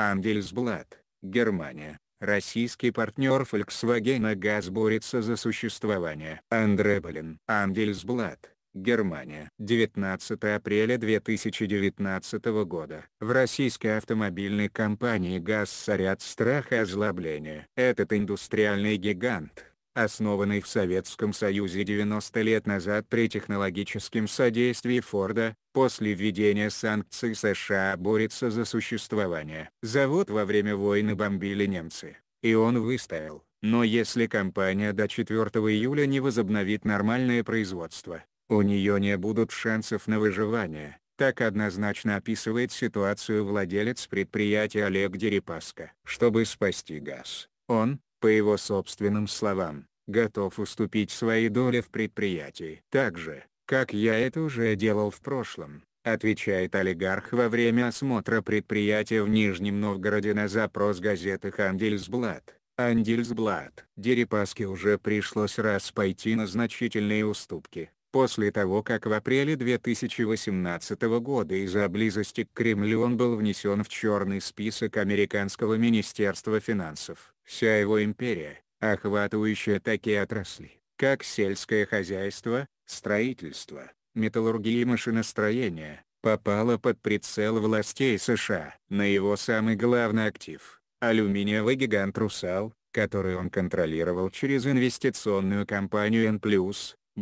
Андельсблат, Германия. Российский партнер Volkswagen ГАЗ борется за существование. Андре Болин. Андельсблат, Германия. 19 апреля 2019 года. В российской автомобильной компании ГАЗ царят страх и озлобление. Этот индустриальный гигант основанный в Советском Союзе 90 лет назад при технологическом содействии Форда, после введения санкций США борется за существование. Завод во время войны бомбили немцы, и он выстоял. Но если компания до 4 июля не возобновит нормальное производство, у нее не будут шансов на выживание. Так однозначно описывает ситуацию владелец предприятия Олег Дерипаска. Чтобы спасти газ, он, по его собственным словам, готов уступить свои доли в предприятии. Так же, как я это уже делал в прошлом, отвечает олигарх во время осмотра предприятия в Нижнем Новгороде на запрос газеты «Хандельсблат». «Андельсблат». Дерипаске уже пришлось раз пойти на значительные уступки, после того как в апреле 2018 года из-за близости к Кремлю он был внесен в черный список Американского министерства финансов. Вся его империя, охватывающая такие отрасли, как сельское хозяйство, строительство, металлургия и машиностроение, попала под прицел властей США. На его самый главный актив – алюминиевый гигант «Русал», который он контролировал через инвестиционную компанию N+,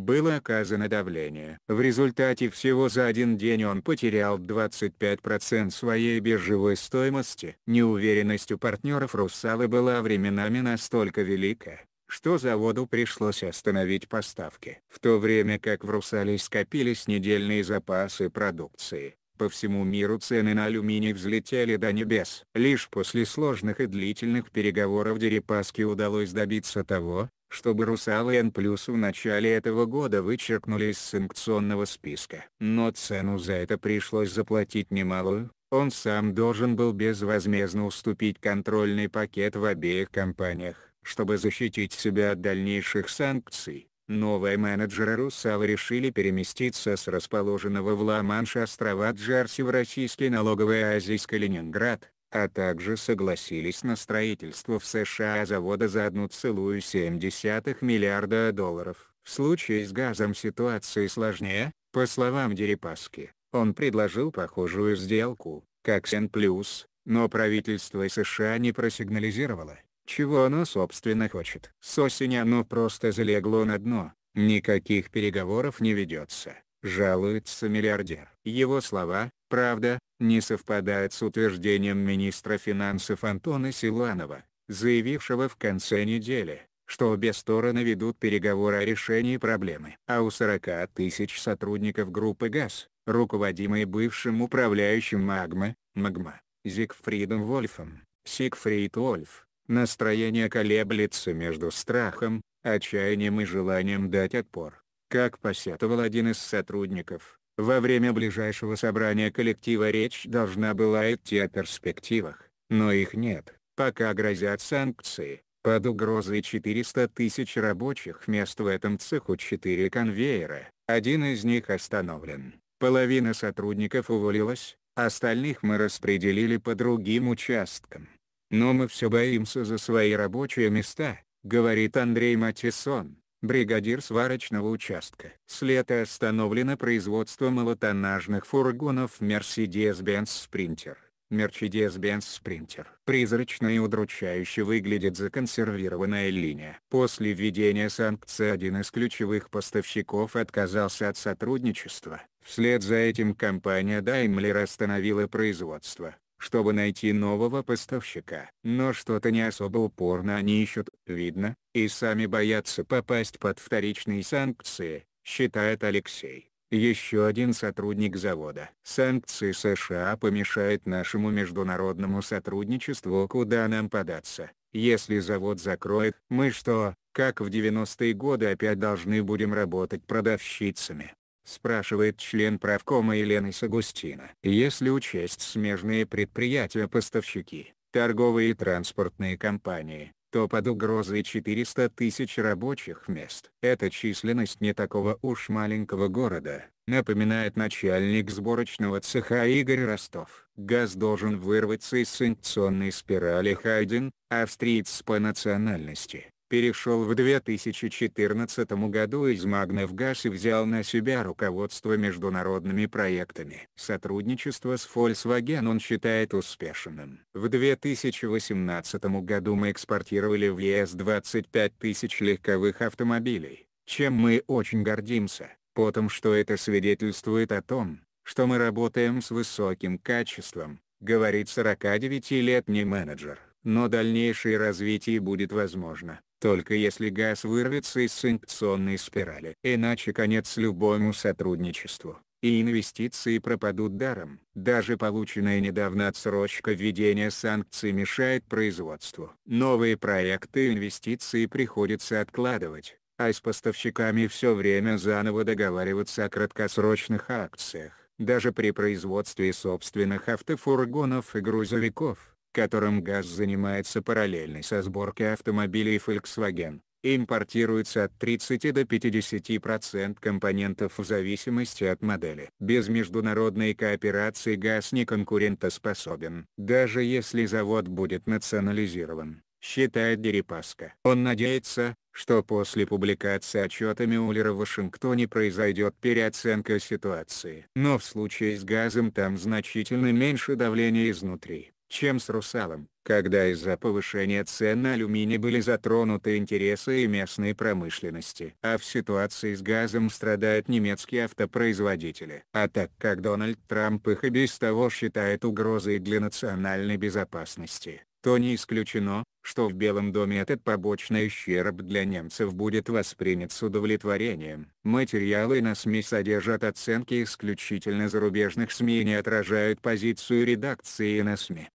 было оказано давление. В результате всего за один день он потерял 25% своей биржевой стоимости. Неуверенность у партнеров «Русалы» была временами настолько велика, что заводу пришлось остановить поставки. В то время как в «Русале» скопились недельные запасы продукции, по всему миру цены на алюминий взлетели до небес. Лишь после сложных и длительных переговоров Дерипаске удалось добиться того, чтобы Русал и Н+» в начале этого года вычеркнули из санкционного списка. Но цену за это пришлось заплатить немалую, он сам должен был безвозмездно уступить контрольный пакет в обеих компаниях, чтобы защитить себя от дальнейших санкций. Новые менеджеры «Русалы» решили переместиться с расположенного в Ла-Манш острова Джерси в российский налоговый оазис Калининград, а также согласились на строительство в США завода за 1,7 миллиарда долларов. В случае с газом ситуация сложнее, по словам Дерипаски, он предложил похожую сделку, как Сен Плюс, но правительство США не просигнализировало, чего оно собственно хочет. С осени оно просто залегло на дно, никаких переговоров не ведется, жалуется миллиардер. Его слова, правда, не совпадает с утверждением министра финансов Антона Силанова, заявившего в конце недели, что обе стороны ведут переговоры о решении проблемы. А у 40 тысяч сотрудников группы ГАЗ, руководимой бывшим управляющим Магмы МАГМА, Зигфридом Вольфом, Сигфрид Вольф, настроение колеблется между страхом, отчаянием и желанием дать отпор. Как посетовал один из сотрудников, во время ближайшего собрания коллектива речь должна была идти о перспективах, но их нет, пока грозят санкции. Под угрозой 400 тысяч рабочих мест в этом цеху 4 конвейера, один из них остановлен. Половина сотрудников уволилась, остальных мы распределили по другим участкам. Но мы все боимся за свои рабочие места, говорит Андрей Матисон бригадир сварочного участка. След остановлено производство малотоннажных фургонов Mercedes-Benz Sprinter. Mercedes-Benz Sprinter. Призрачно и удручающе выглядит законсервированная линия. После введения санкций один из ключевых поставщиков отказался от сотрудничества. Вслед за этим компания Daimler остановила производство чтобы найти нового поставщика. Но что-то не особо упорно они ищут, видно, и сами боятся попасть под вторичные санкции, считает Алексей. Еще один сотрудник завода. Санкции США помешают нашему международному сотрудничеству куда нам податься. Если завод закроет, мы что, как в 90-е годы опять должны будем работать продавщицами? спрашивает член правкома Елена Сагустина. Если учесть смежные предприятия-поставщики, торговые и транспортные компании, то под угрозой 400 тысяч рабочих мест. Эта численность не такого уж маленького города, напоминает начальник сборочного цеха Игорь Ростов. ГАЗ должен вырваться из санкционной спирали Хайден, австриец по национальности перешел в 2014 году из Магневгаз и взял на себя руководство международными проектами. Сотрудничество с Volkswagen он считает успешным. В 2018 году мы экспортировали в ЕС 25 тысяч легковых автомобилей, чем мы очень гордимся, потому что это свидетельствует о том, что мы работаем с высоким качеством, говорит 49-летний менеджер но дальнейшее развитие будет возможно, только если газ вырвется из санкционной спирали. Иначе конец любому сотрудничеству, и инвестиции пропадут даром. Даже полученная недавно отсрочка введения санкций мешает производству. Новые проекты и инвестиции приходится откладывать, а с поставщиками все время заново договариваться о краткосрочных акциях, даже при производстве собственных автофургонов и грузовиков которым ГАЗ занимается параллельно со сборкой автомобилей Volkswagen, импортируется от 30 до 50% компонентов в зависимости от модели. Без международной кооперации ГАЗ не конкурентоспособен, даже если завод будет национализирован, считает Дерипаска. Он надеется, что после публикации отчета Мюллера в Вашингтоне произойдет переоценка ситуации. Но в случае с газом там значительно меньше давления изнутри чем с «Русалом», когда из-за повышения цен на алюминий были затронуты интересы и местной промышленности. А в ситуации с газом страдают немецкие автопроизводители. А так как Дональд Трамп их и без того считает угрозой для национальной безопасности, то не исключено, что в Белом доме этот побочный ущерб для немцев будет воспринят с удовлетворением. Материалы на СМИ содержат оценки исключительно зарубежных СМИ и не отражают позицию редакции на СМИ.